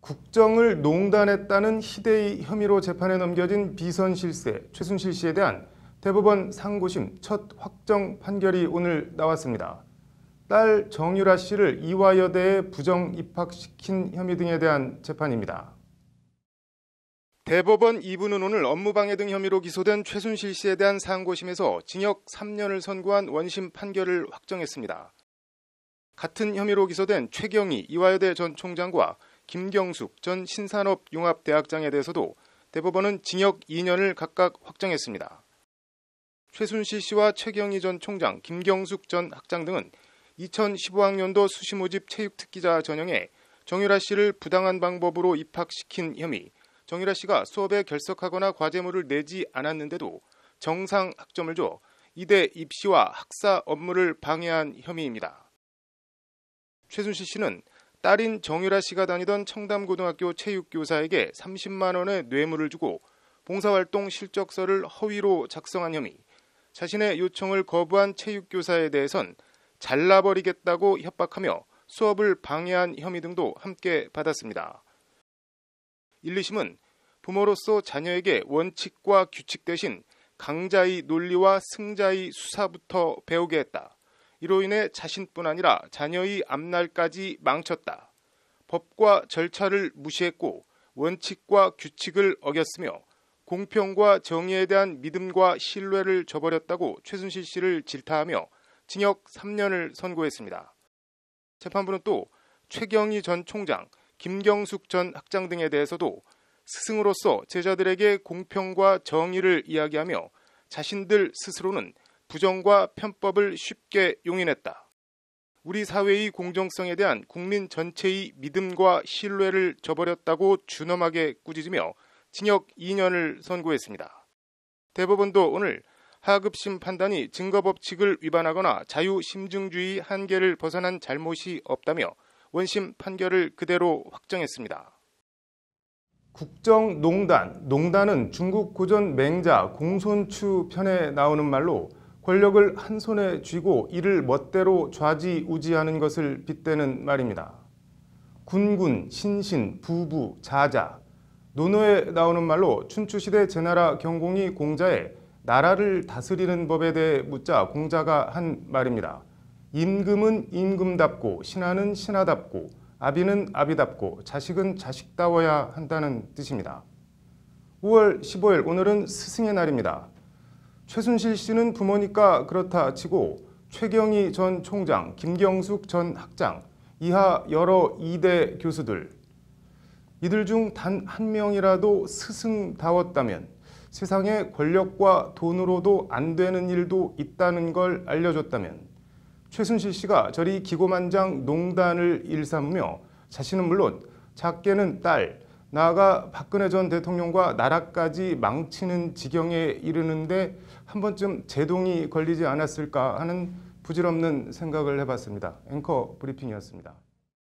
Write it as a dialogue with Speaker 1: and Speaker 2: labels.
Speaker 1: 국정을 농단했다는 희대의 혐의로 재판에 넘겨진 비선 실세 최순실 씨에 대한 대법원 상고심 첫 확정 판결이 오늘 나왔습니다. 딸 정유라 씨를 이화여대에 부정 입학시킨 혐의 등에 대한 재판입니다. 대법원 2부는 오늘 업무방해 등 혐의로 기소된 최순실 씨에 대한 상고심에서 징역 3년을 선고한 원심 판결을 확정했습니다. 같은 혐의로 기소된 최경희 이화여대 전 총장과 김경숙 전 신산업융합대학장에 대해서도 대법원은 징역 2년을 각각 확정했습니다. 최순실 씨와 최경희 전 총장, 김경숙 전 학장 등은 2015학년도 수시모집 체육특기자 전형에 정유라 씨를 부당한 방법으로 입학시킨 혐의, 정유라 씨가 수업에 결석하거나 과제물을 내지 않았는데도 정상 학점을 줘 이대 입시와 학사 업무를 방해한 혐의입니다. 최순실 씨는 딸인 정유라 씨가 다니던 청담고등학교 체육교사에게 30만 원의 뇌물을 주고 봉사활동 실적서를 허위로 작성한 혐의, 자신의 요청을 거부한 체육교사에 대해선 잘라버리겠다고 협박하며 수업을 방해한 혐의 등도 함께 받았습니다. 1, 2심은 부모로서 자녀에게 원칙과 규칙 대신 강자의 논리와 승자의 수사부터 배우게 했다. 이로 인해 자신뿐 아니라 자녀의 앞날까지 망쳤다. 법과 절차를 무시했고 원칙과 규칙을 어겼으며 공평과 정의에 대한 믿음과 신뢰를 저버렸다고 최순실 씨를 질타하며 징역 3년을 선고했습니다. 재판부는 또 최경희 전 총장, 김경숙 전 학장 등에 대해서도 스승으로서 제자들에게 공평과 정의를 이야기하며 자신들 스스로는 부정과 편법을 쉽게 용인했다. 우리 사회의 공정성에 대한 국민 전체의 믿음과 신뢰를 저버렸다고 준엄하게 꾸짖으며 징역 2년을 선고했습니다. 대법원도 오늘 하급심 판단이 증거법칙을 위반하거나 자유심증주의 한계를 벗어난 잘못이 없다며 원심 판결을 그대로 확정했습니다. 국정농단, 농단은 중국 고전 맹자 공손추 편에 나오는 말로 권력을 한 손에 쥐고 이를 멋대로 좌지우지하는 것을 빗대는 말입니다. 군군, 신신, 부부, 자자, 논어에 나오는 말로 춘추시대 제나라 경공이 공자의 나라를 다스리는 법에 대해 묻자 공자가 한 말입니다. 임금은 임금답고 신하는 신하답고 아비는 아비답고 자식은 자식다워야 한다는 뜻입니다. 5월 15일 오늘은 스승의 날입니다. 최순실 씨는 부모니까 그렇다 치고 최경희 전 총장, 김경숙 전 학장, 이하 여러 이대 교수들 이들 중 단 한 명이라도 스승다웠다면 세상에 권력과 돈으로도 안 되는 일도 있다는 걸 알려줬다면 최순실 씨가 저리 기고만장 농단을 일삼으며 자신은 물론 작게는 딸, 나아가 박근혜 전 대통령과 나라까지 망치는 지경에 이르는데 한 번쯤 제동이 걸리지 않았을까 하는 부질없는 생각을 해봤습니다. 앵커 브리핑이었습니다.